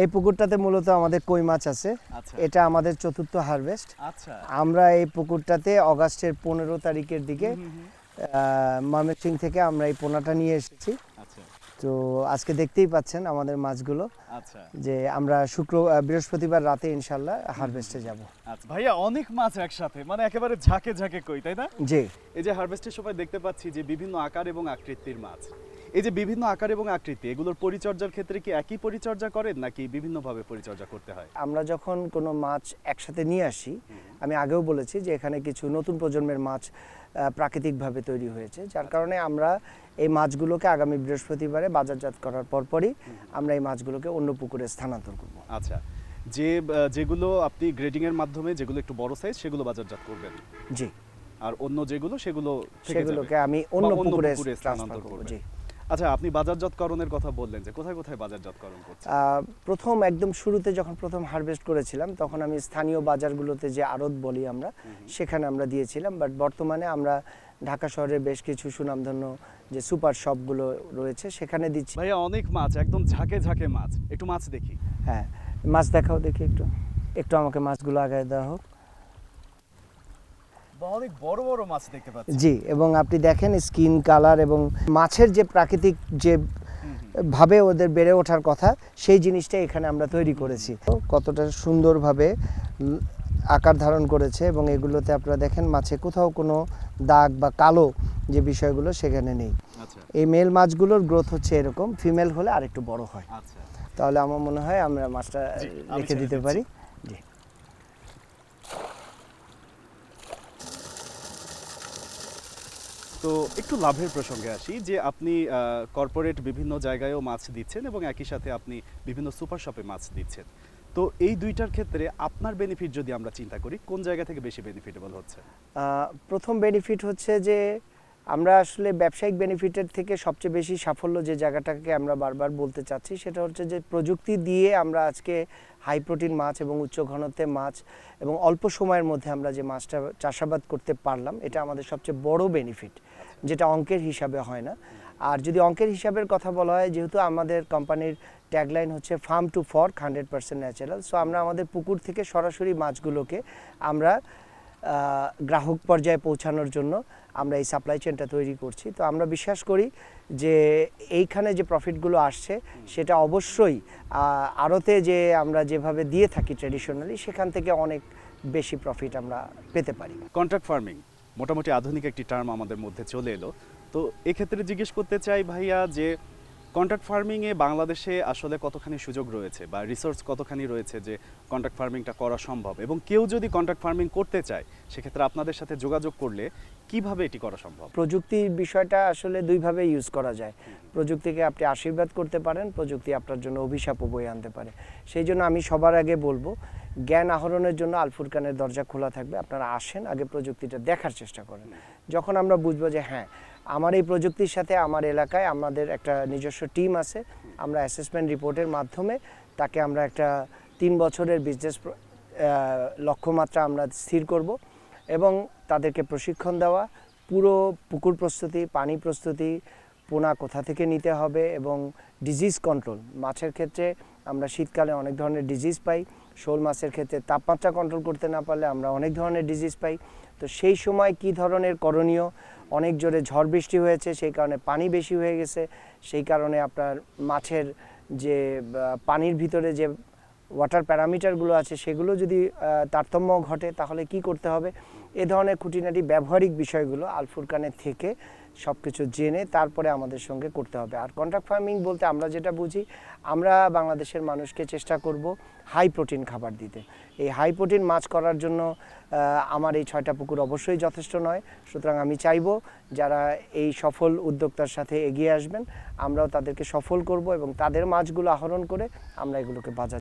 এই পুকুরটাতে মূলত আমাদের কই মাছ আছে আচ্ছা। এটা আমাদের চতুর্থ হারভেস্ট আচ্ছা। আমরা এই পুকুরটাতে অগাস্টের পনেরো তারিখের দিকে ময়মনসিং থেকে আমরা এই পোনাটা নিয়ে এসেছি আচ্ছা। তো আজকে দেখতেই পাচ্ছেন আমাদের মাছগুলো যে আমরা শুক্র বৃহস্পতিবার রাতে ইনশাল্লাহ হারভেস্টে যাব ভাইয়া অনেক মাছ একসাথে মানে একেবারে ঝাঁকে ঝাঁকে কই তাই না জি এই যে হারভেস্টের সময় দেখতে পাচ্ছি যে বিভিন্ন আকার এবং আকৃতির মাছ এই যে বিভিন্ন আকার এবং আকৃতি এগুলোর পরিচর্যার ক্ষেত্রে কি একই পরিচর্যা করেন নাকি বিভিন্নভাবে পরিচর্যা করতে হয় আমরা যখন কোনো মাছ একসাথে নিয়ে আসি আমি আগেও বলেছি যে এখানে কিছু নতুন প্রজন্মের মাছ প্রাকৃতিকভাবে তৈরি হয়েছে যার আচ্ছা। কারণে আমরা এই মাছগুলোকে আগামী বৃহস্পতিবারে বাজারজাত করার পরপরই আমরা এই মাছগুলোকে অন্য পুকুরে স্থানান্তর করব আচ্ছা যে যেগুলো আপনি গ্রেডিং এর মাধ্যমে যেগুলো একটু বড় সাইজ সেগুলো বাজারজাত করবেন জি আর অন্য যেগুলো সেগুলো সেগুলোকে আমি অন্য পুকুরে স্থানান্তর করব জি আচ্ছা আপনি বাজারজাতকরণের কথা বললেন যে কোথায় কোথায় বাজারজাতকরণ করছেন প্রথম একদম শুরুতে যখন প্রথম হারভেস্ট করেছিলাম তখন আমি স্থানীয় বাজারগুলোতে যে আড়ত বলি আমরা সেখানে আমরা দিয়েছিলাম বাট বর্তমানে আমরা ঢাকা শহরে বেশ কিছু সুনামধন্য যে সুপার শপগুলো রয়েছে সেখানে দিচ্ছি ভাইয়া অনেক মাছ একদম ঝাঁকে ঝাঁকে মাছ একটু মাছ দেখি হ্যাঁ মাছ দেখাও দেখি একটু একটু আমাকে মাছগুলো আগায় দেওয়া হোক অনেক বড় বড় মাছ দেখতে পাচ্ছি জি এবং আপনি দেখেন স্কিন কালার এবং মাছের যে প্রাকৃতিক যে ভাবে ওদের বেড়ে ওঠার কথা সেই জিনিসটা এখানে আমরা তৈরি করেছি কতটা সুন্দরভাবে আকার ধারণ করেছে এবং এগুলোতে আপনারা দেখেন মাছে কোথাও কোনো দাগ বা কালো যে বিষয়গুলো সেখানে নেই আচ্ছা। এই মেল মাছগুলোর গ্রোথ হচ্ছে এরকম ফিমেল হলে আরেকটু বড় হয় আচ্ছা। তাহলে আমার মনে হয় আমরা মাছটা রেখে দিতে পারি জি তো একটু লাভের প্রসঙ্গে আসি যে আপনি কর্পোরেট বিভিন্ন জায়গায়ও মাছ দিচ্ছেন এবং একই সাথে আপনি বিভিন্ন সুপার শপে মাছ দিচ্ছেন তো এই দুইটার ক্ষেত্রে আপনার বেনিফিট যদি আমরা চিন্তা করি কোন জায়গা থেকে বেশি বেনিফিটেবল হচ্ছে প্রথম বেনিফিট হচ্ছে যে আমরা আসলে ব্যবসায়িক বেনিফিটের থেকে সবচেয়ে বেশি সাফল্য যে জায়গাটাকে আমরা বারবার বলতে চাচ্ছি সেটা হচ্ছে যে প্রযুক্তি দিয়ে আমরা আজকে হাই প্রোটিন মাছ এবং উচ্চ ঘনত্বের মাছ এবং অল্প সময়ের মধ্যে আমরা যে মাছটা চাষাবাদ করতে পারলাম এটা আমাদের সবচেয়ে বড় বেনিফিট যেটা অঙ্কের হিসাবে হয় না আর যদি অঙ্কের হিসাবের কথা বলা হয় যেহেতু আমাদের কোম্পানির ট্যাগলাইন হচ্ছে farm to fork hundred percent natural so আমরা আমাদের পুকুর থেকে সরাসরি মাছগুলোকে আমরা গ্রাহক পর্যায়ে পৌঁছানোর জন্য আমরা এই সাপ্লাই চেনটা তৈরি করছি তো আমরা বিশ্বাস করি যে এইখানে যে প্রফিটগুলো আসছে সেটা অবশ্যই আড়তে যে আমরা যেভাবে দিয়ে থাকি ট্রেডিশনালি সেখান থেকে অনেক বেশি প্রফিট আমরা পেতে পারি কন্ট্রাক্ট ফার্মিং মোটামুটি আধুনিক একটি টার্ম আমাদের মধ্যে চলে এলো তো এক্ষেত্রে জিজ্ঞেস করতে চাই ভাইয়া যে কন্ট্রাক্ট ফার্মিংয়ে বাংলাদেশে আসলে কতখানি সুযোগ রয়েছে বা রিসোর্স কতখানি রয়েছে যে কন্ট্রাক্ট ফার্মিংটা করা সম্ভব এবং কেউ যদি কন্ট্রাক্ট ফার্মিং করতে চায় সেক্ষেত্রে আপনাদের সাথে যোগাযোগ করলে কিভাবে এটি করা সম্ভব প্রযুক্তির বিষয়টা আসলে দুইভাবে ইউজ করা যায় প্রযুক্তিকে আপনি আশীর্বাদ করতে পারেন প্রযুক্তি আপনার জন্য অভিশাপও বয়ে আনতে পারে সেই জন্য আমি সবার আগে বলবো জ্ঞান আহরণের জন্য আলফুরকানের দরজা খোলা থাকবে আপনারা আসেন আগে প্রযুক্তিটা দেখার চেষ্টা করেন যখন আমরা বুঝবো যে হ্যাঁ আমার এই প্রযুক্তির সাথে আমার এলাকায় আমাদের একটা নিজস্ব টিম আছে আমরা অ্যাসেসমেন্ট রিপোর্টের মাধ্যমে তাকে আমরা একটা তিন বছরের বিজনেস লক্ষ্যমাত্রা আমরা স্থির করব এবং তাদেরকে প্রশিক্ষণ দেওয়া পুরো পুকুর প্রস্তুতি পানি প্রস্তুতি পোনা কোথা থেকে নিতে হবে এবং ডিজিজ কন্ট্রোল মাছের ক্ষেত্রে আমরা শীতকালে অনেক ধরনের ডিজিজ পাই শোল মাছের ক্ষেত্রে তাপমাত্রা কন্ট্রোল করতে না পারলে আমরা অনেক ধরনের ডিজিজ পাই তো সেই সময় কি ধরনের করণীয় অনেক জোরে ঝড় বৃষ্টি হয়েছে সেই কারণে পানি বেশি হয়ে গেছে সেই কারণে আপনার মাছের যে পানির ভিতরে যে ওয়াটার প্যারামিটারগুলো আছে সেগুলো যদি তারতম্য ঘটে তাহলে কি করতে হবে এ ধরনের খুঁটিনাটি ব্যবহারিক বিষয়গুলো আলফুরকানের থেকে সব কিছু জেনে তারপরে আমাদের সঙ্গে করতে হবে আর কন্ট্রাক্ট ফার্মিং বলতে আমরা যেটা বুঝি আমরা বাংলাদেশের মানুষকে চেষ্টা করব হাই প্রোটিন খাবার দিতে এই হাই প্রোটিন মাছ করার জন্য আমার এই ছয়টা পুকুর অবশ্যই যথেষ্ট নয় সুতরাং আমি চাইব যারা এই সফল উদ্যোক্তার সাথে এগিয়ে আসবেন আমরাও তাদেরকে সফল করব এবং তাদের মাছগুলো আহরণ করে আমরা এগুলোকে বাজার